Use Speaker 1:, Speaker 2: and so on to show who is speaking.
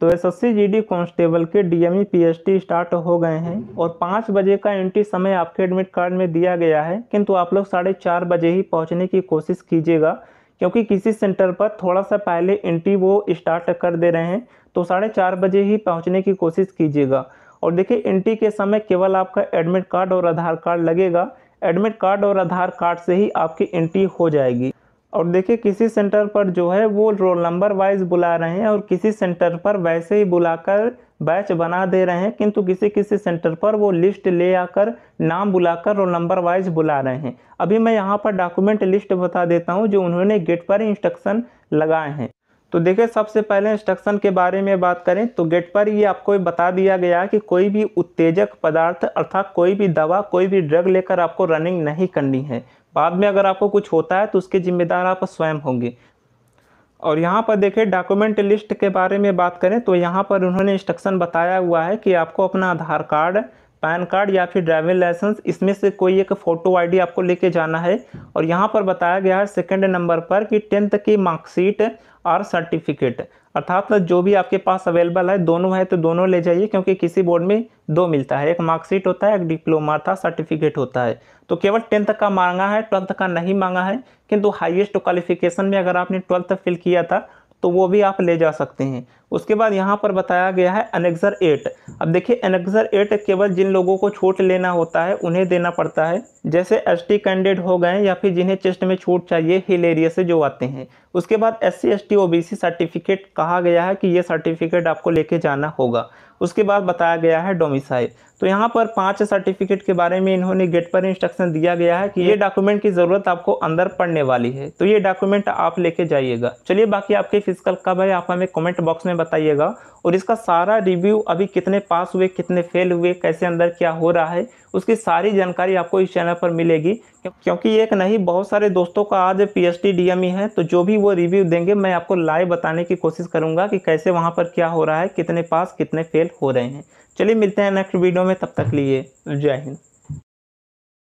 Speaker 1: तो S S C constable के DME PhD start हो गए हैं और पाँच बजे का एंट्री समय आपके एडमिट कार्ड में दिया गया है किंतु आप लोग साढ़े चार बजे ही पहुंचने की कोशिश कीजिएगा क्योंकि किसी सेंटर पर थोड़ा सा पहले एंट्री वो स्टार्ट कर दे रहे हैं तो साढ़े चार बजे ही पहुँचने की कोशिश कीजिएगा और देखिए एंट्री के समय केवल आपका एडमिट कार्ड और आधार कार्ड लगेगा एडमिट कार्ड और आधार कार्ड से ही आपकी एंट्री हो जाएगी और देखिए किसी सेंटर पर जो है वो रोल नंबर वाइज बुला रहे हैं और किसी सेंटर पर वैसे ही बुलाकर बैच बना दे रहे हैं किंतु किसी किसी सेंटर पर वो लिस्ट ले आकर नाम बुलाकर रोल नंबर वाइज बुला रहे हैं अभी मैं यहाँ पर डॉक्यूमेंट लिस्ट बता देता हूँ जो उन्होंने गेट पर इंस्ट्रक्शन लगाए हैं तो देखिए सबसे पहले इंस्ट्रक्शन के बारे में बात करें तो गेट पर ये आपको बता दिया गया कि कोई भी उत्तेजक पदार्थ अर्थात कोई भी दवा कोई भी ड्रग लेकर आपको रनिंग नहीं करनी है बाद में अगर आपको कुछ होता है तो उसके जिम्मेदार आप स्वयं होंगे और यहाँ पर देखें डॉक्यूमेंट लिस्ट के बारे में बात करें तो यहाँ पर उन्होंने इंस्ट्रक्शन बताया हुआ है कि आपको अपना आधार कार्ड पैन कार्ड या फिर ड्राइविंग लाइसेंस इसमें से कोई एक फ़ोटो आईडी आपको लेके जाना है और यहाँ पर बताया गया है सेकेंड नंबर पर कि टेंथ की मार्कशीट और सर्टिफिकेट अर्थात जो भी आपके पास अवेलेबल है दोनों है तो दोनों ले जाइए क्योंकि किसी बोर्ड में दो मिलता है एक मार्कशीट होता है एक डिप्लोमा अर्थात सर्टिफिकेट होता है तो केवल टेंथ का मांगा है ट्वेल्थ का नहीं मांगा है किंतु हाईएस्ट क्वालिफिकेशन में अगर आपने ट्वेल्थ फिल किया था तो वो भी आप ले जा सकते हैं उसके बाद यहाँ पर बताया गया है अनेक्सर एट अब देखिए अनेक्सर एट केवल जिन लोगों को छूट लेना होता है उन्हें देना पड़ता है जैसे एस टी कैंडिडेट हो गए या फिर जिन्हें चेस्ट में छूट चाहिए हिल एरिया से जो आते हैं उसके बाद S C S T O B C certificate कहा गया है कि ये सर्टिफिकेट आपको लेके जाना होगा उसके बाद बताया गया है डोमिसाइल तो यहाँ पर पांच सर्टिफिकेट के बारे में इन्होंने गेट पर इंस्ट्रक्शन दिया गया है कि ये डॉक्यूमेंट की ज़रूरत आपको अंदर पड़ने वाली है तो ये डॉक्यूमेंट आप लेके जाइएगा चलिए बाकी आपके फिजिकल कब है आप हमें कमेंट बॉक्स में बताइएगा और इसका सारा रिव्यू अभी कितने पास हुए कितने फेल हुए कैसे अंदर क्या हो रहा है उसकी सारी जानकारी आपको इस चैनल पर मिलेगी क्योंकि एक नहीं बहुत सारे दोस्तों का आज पी एच डीएमई है तो जो भी वो रिव्यू देंगे मैं आपको लाइव बताने की कोशिश करूंगा कि कैसे वहाँ पर क्या हो रहा है कितने पास कितने फेल हो रहे हैं चलिए मिलते हैं नेक्स्ट वीडियो में तब तक लिए जय हिंद